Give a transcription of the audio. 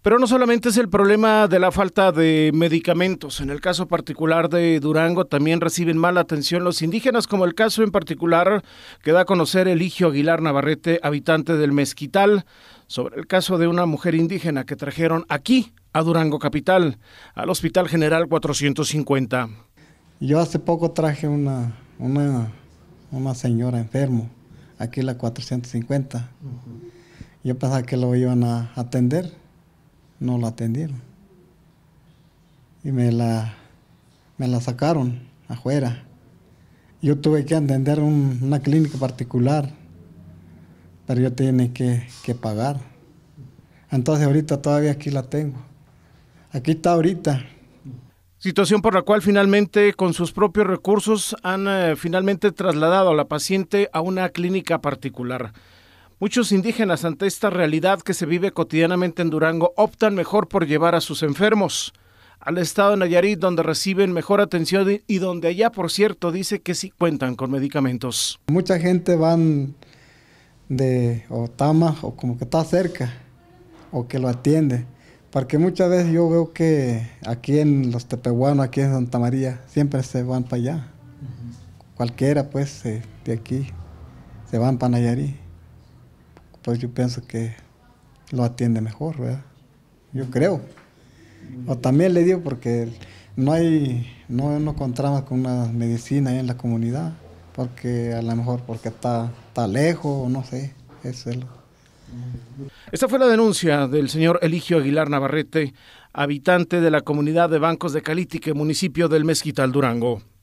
Pero no solamente es el problema de la falta de medicamentos. En el caso particular de Durango también reciben mala atención los indígenas, como el caso en particular que da a conocer Eligio Aguilar Navarrete, habitante del Mezquital, sobre el caso de una mujer indígena que trajeron aquí, a Durango Capital, al Hospital General 450. Yo hace poco traje una, una, señora enfermo, aquí la 450. Yo pensaba que lo iban a atender no la atendieron. Y me la, me la sacaron afuera. Yo tuve que atender una clínica particular, pero yo tenía que, que pagar. Entonces ahorita todavía aquí la tengo. Aquí está ahorita. Situación por la cual finalmente con sus propios recursos han eh, finalmente trasladado a la paciente a una clínica particular. Muchos indígenas ante esta realidad que se vive cotidianamente en Durango optan mejor por llevar a sus enfermos al estado de Nayarit donde reciben mejor atención y donde allá, por cierto, dice que sí cuentan con medicamentos. Mucha gente van de Otama o como que está cerca o que lo atiende. Porque muchas veces yo veo que aquí en los tepehuanos, aquí en Santa María, siempre se van para allá. Cualquiera, pues, eh, de aquí, se van para Nayarit pues yo pienso que lo atiende mejor, ¿verdad? Yo creo. O también le digo porque no hay, no, encontramos con una medicina en la comunidad, porque a lo mejor porque está, lejos, no sé, Esta fue la denuncia del señor Eligio Aguilar Navarrete, habitante de la comunidad de Bancos de Calítique, municipio del Mezquital, Durango.